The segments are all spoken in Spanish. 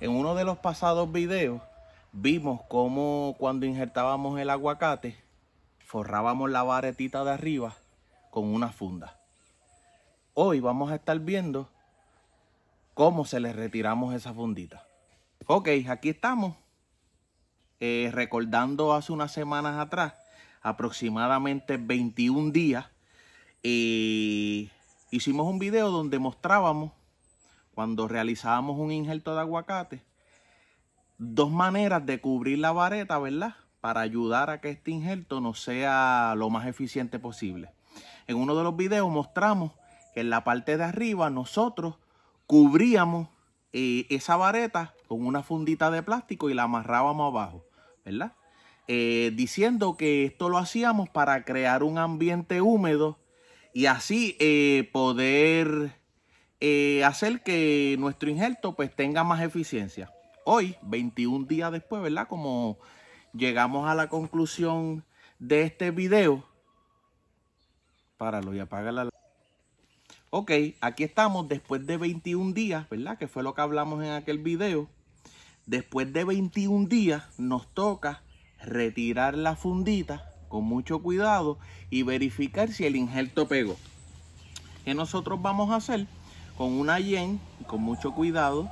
En uno de los pasados videos vimos cómo cuando injertábamos el aguacate, forrábamos la varetita de arriba con una funda. Hoy vamos a estar viendo cómo se le retiramos esa fundita. Ok, aquí estamos. Eh, recordando hace unas semanas atrás, aproximadamente 21 días, eh, hicimos un video donde mostrábamos cuando realizábamos un injerto de aguacate, dos maneras de cubrir la vareta, ¿verdad? Para ayudar a que este injerto no sea lo más eficiente posible. En uno de los videos mostramos que en la parte de arriba nosotros cubríamos eh, esa vareta con una fundita de plástico y la amarrábamos abajo, ¿verdad? Eh, diciendo que esto lo hacíamos para crear un ambiente húmedo y así eh, poder eh, hacer que nuestro injerto pues tenga más eficiencia. Hoy, 21 días después, ¿verdad? Como llegamos a la conclusión de este video. Páralo y apaga la... Ok, aquí estamos después de 21 días, ¿verdad? Que fue lo que hablamos en aquel video. Después de 21 días nos toca retirar la fundita con mucho cuidado y verificar si el injerto pegó. que nosotros vamos a hacer? con una yen, con mucho cuidado,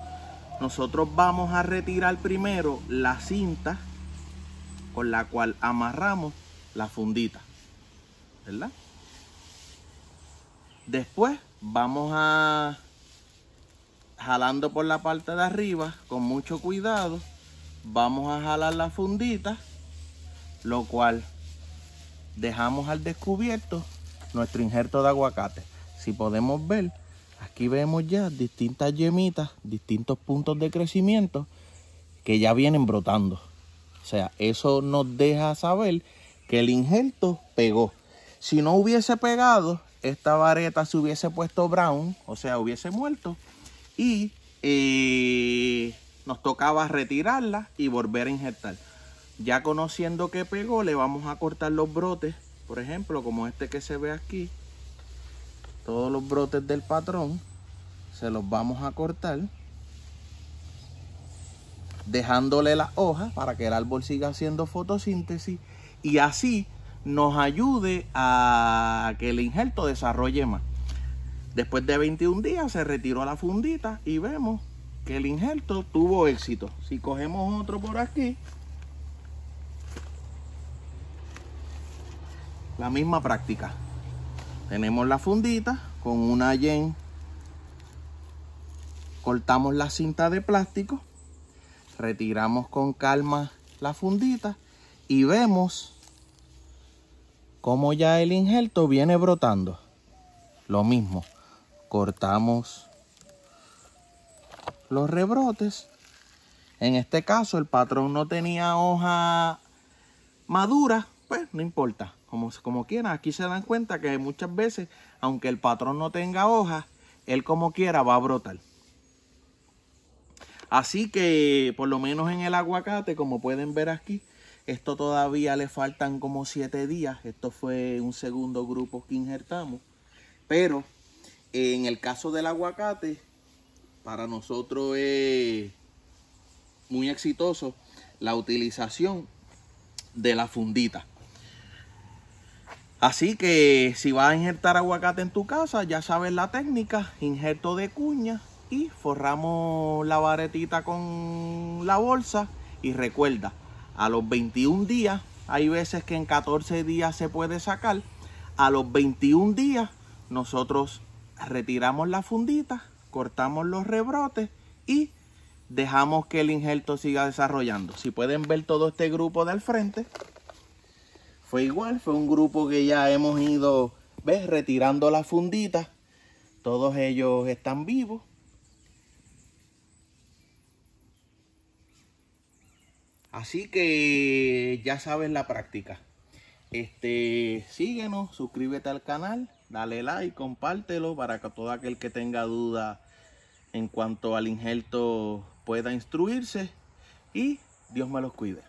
nosotros vamos a retirar primero la cinta con la cual amarramos la fundita, ¿verdad? Después vamos a jalando por la parte de arriba con mucho cuidado. Vamos a jalar la fundita, lo cual dejamos al descubierto nuestro injerto de aguacate. Si podemos ver, Aquí vemos ya distintas yemitas, distintos puntos de crecimiento que ya vienen brotando. O sea, eso nos deja saber que el injerto pegó. Si no hubiese pegado, esta vareta se hubiese puesto brown, o sea, hubiese muerto. Y eh, nos tocaba retirarla y volver a injertar. Ya conociendo que pegó, le vamos a cortar los brotes. Por ejemplo, como este que se ve aquí todos los brotes del patrón se los vamos a cortar dejándole las hojas para que el árbol siga haciendo fotosíntesis y así nos ayude a que el injerto desarrolle más. Después de 21 días se retiró la fundita y vemos que el injerto tuvo éxito. Si cogemos otro por aquí, la misma práctica. Tenemos la fundita con una yen. Cortamos la cinta de plástico. Retiramos con calma la fundita. Y vemos cómo ya el injerto viene brotando. Lo mismo. Cortamos los rebrotes. En este caso el patrón no tenía hoja madura, pues no importa. Como, como quiera, aquí se dan cuenta que muchas veces, aunque el patrón no tenga hojas, él como quiera va a brotar. Así que por lo menos en el aguacate, como pueden ver aquí, esto todavía le faltan como 7 días. Esto fue un segundo grupo que injertamos. Pero en el caso del aguacate, para nosotros es muy exitoso la utilización de la fundita. Así que si vas a injertar aguacate en tu casa, ya sabes la técnica, injerto de cuña y forramos la varetita con la bolsa. Y recuerda, a los 21 días, hay veces que en 14 días se puede sacar, a los 21 días nosotros retiramos la fundita, cortamos los rebrotes y dejamos que el injerto siga desarrollando. Si pueden ver todo este grupo del frente, fue igual, fue un grupo que ya hemos ido, ¿ves? Retirando las fundita. Todos ellos están vivos. Así que ya sabes la práctica. Este, síguenos, suscríbete al canal, dale like, compártelo para que todo aquel que tenga duda en cuanto al injerto pueda instruirse y Dios me los cuide.